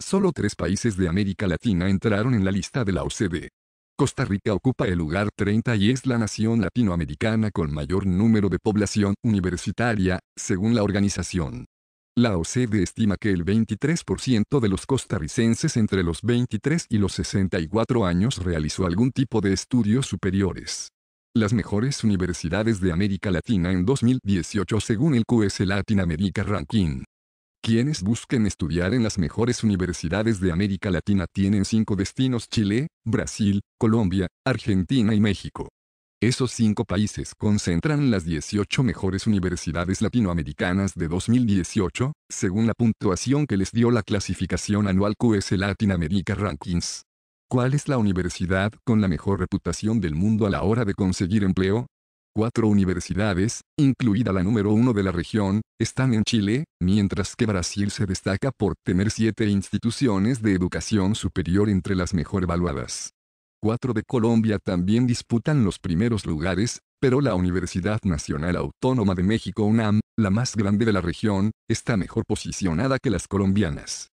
Solo tres países de América Latina entraron en la lista de la OCDE. Costa Rica ocupa el lugar 30 y es la nación latinoamericana con mayor número de población universitaria, según la organización. La OCDE estima que el 23% de los costarricenses entre los 23 y los 64 años realizó algún tipo de estudios superiores. Las mejores universidades de América Latina en 2018 según el QS Latin America Ranking. Quienes busquen estudiar en las mejores universidades de América Latina tienen cinco destinos Chile, Brasil, Colombia, Argentina y México. Esos cinco países concentran las 18 mejores universidades latinoamericanas de 2018, según la puntuación que les dio la clasificación anual QS Latin America Rankings. ¿Cuál es la universidad con la mejor reputación del mundo a la hora de conseguir empleo? Cuatro universidades, incluida la número uno de la región, están en Chile, mientras que Brasil se destaca por tener siete instituciones de educación superior entre las mejor evaluadas. Cuatro de Colombia también disputan los primeros lugares, pero la Universidad Nacional Autónoma de México UNAM, la más grande de la región, está mejor posicionada que las colombianas.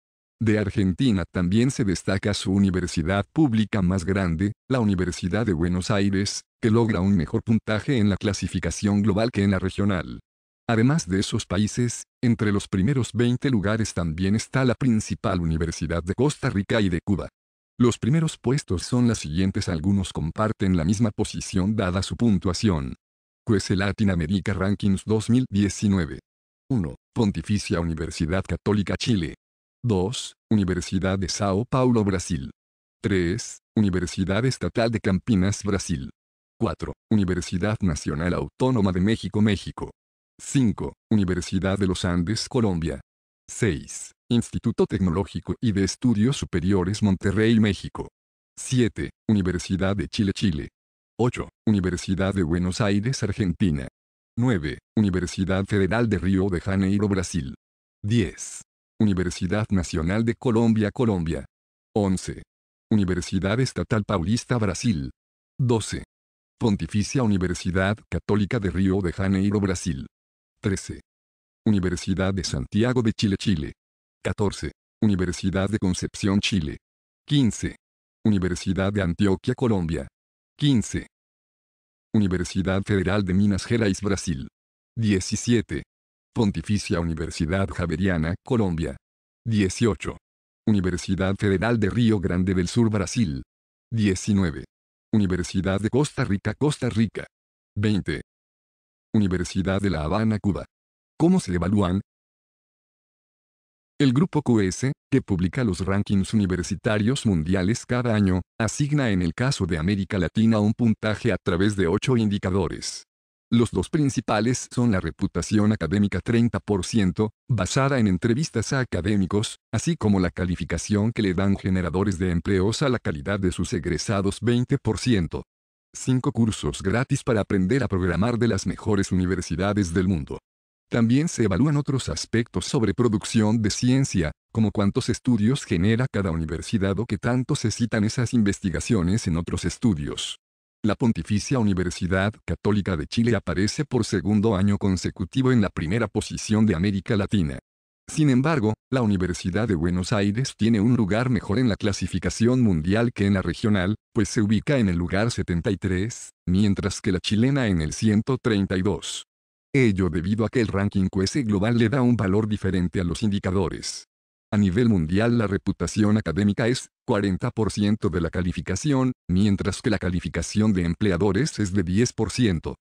De Argentina también se destaca su universidad pública más grande, la Universidad de Buenos Aires, que logra un mejor puntaje en la clasificación global que en la regional. Además de esos países, entre los primeros 20 lugares también está la principal universidad de Costa Rica y de Cuba. Los primeros puestos son las siguientes, algunos comparten la misma posición dada su puntuación. QS Latin America Rankings 2019. 1. Pontificia Universidad Católica Chile, 2. Universidad de Sao Paulo, Brasil. 3. Universidad Estatal de Campinas, Brasil. 4. Universidad Nacional Autónoma de México, México. 5. Universidad de los Andes, Colombia. 6. Instituto Tecnológico y de Estudios Superiores Monterrey, México. 7. Universidad de Chile, Chile. 8. Universidad de Buenos Aires, Argentina. 9. Universidad Federal de Río de Janeiro, Brasil. 10. Universidad Nacional de Colombia Colombia. 11. Universidad Estatal Paulista Brasil. 12. Pontificia Universidad Católica de Río de Janeiro Brasil. 13. Universidad de Santiago de Chile Chile. 14. Universidad de Concepción Chile. 15. Universidad de Antioquia Colombia. 15. Universidad Federal de Minas Gerais Brasil. 17. Pontificia Universidad Javeriana, Colombia. 18. Universidad Federal de Río Grande del Sur, Brasil. 19. Universidad de Costa Rica, Costa Rica. 20. Universidad de La Habana, Cuba. ¿Cómo se evalúan? El grupo QS, que publica los rankings universitarios mundiales cada año, asigna en el caso de América Latina un puntaje a través de ocho indicadores. Los dos principales son la reputación académica 30%, basada en entrevistas a académicos, así como la calificación que le dan generadores de empleos a la calidad de sus egresados 20%. 5 cursos gratis para aprender a programar de las mejores universidades del mundo. También se evalúan otros aspectos sobre producción de ciencia, como cuántos estudios genera cada universidad o qué tanto se citan esas investigaciones en otros estudios. La Pontificia Universidad Católica de Chile aparece por segundo año consecutivo en la primera posición de América Latina. Sin embargo, la Universidad de Buenos Aires tiene un lugar mejor en la clasificación mundial que en la regional, pues se ubica en el lugar 73, mientras que la chilena en el 132. Ello debido a que el ranking QS global le da un valor diferente a los indicadores. A nivel mundial la reputación académica es 40% de la calificación, mientras que la calificación de empleadores es de 10%.